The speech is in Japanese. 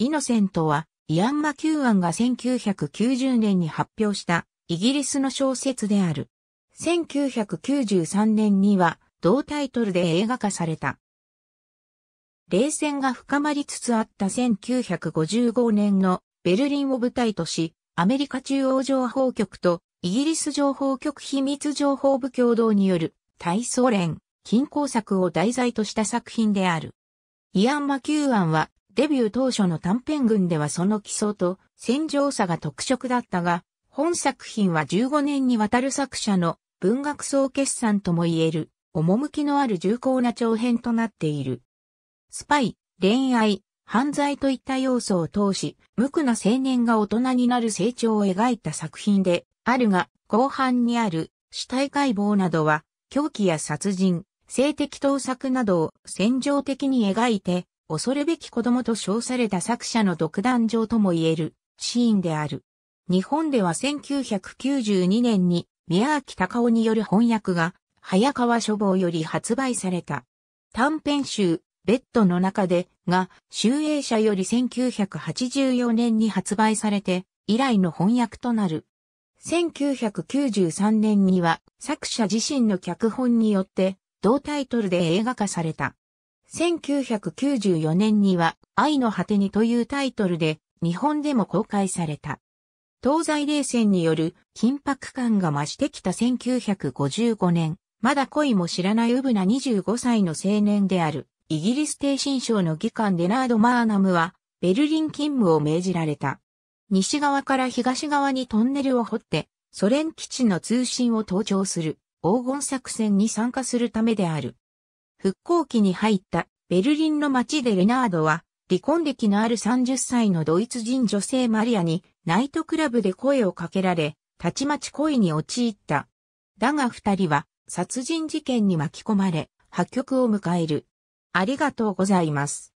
イノセントは、イアン・マキューアンが1990年に発表したイギリスの小説である。1993年には同タイトルで映画化された。冷戦が深まりつつあった1955年のベルリンを舞台とし、アメリカ中央情報局とイギリス情報局秘密情報部共同による大ソ連、均衡策を題材とした作品である。イアン・マキューアンはデビュー当初の短編群ではその基礎と戦場さが特色だったが、本作品は15年にわたる作者の文学総決算とも言える、趣のある重厚な長編となっている。スパイ、恋愛、犯罪といった要素を通し、無垢な青年が大人になる成長を描いた作品であるが、後半にある死体解剖などは、狂気や殺人、性的盗作などを戦場的に描いて、恐るべき子供と称された作者の独壇場とも言えるシーンである。日本では1992年に宮脇隆夫による翻訳が早川書房より発売された。短編集、ベッドの中でが、集英社より1984年に発売されて、以来の翻訳となる。1993年には作者自身の脚本によって同タイトルで映画化された。1994年には愛の果てにというタイトルで日本でも公開された。東西冷戦による緊迫感が増してきた1955年、まだ恋も知らないウブな25歳の青年である、イギリス低新省の議官デナード・マーナムは、ベルリン勤務を命じられた。西側から東側にトンネルを掘って、ソ連基地の通信を盗聴する黄金作戦に参加するためである。復興期に入ったベルリンの街でレナードは、離婚歴のある30歳のドイツ人女性マリアにナイトクラブで声をかけられ、たちまち恋に陥った。だが二人は殺人事件に巻き込まれ、破局を迎える。ありがとうございます。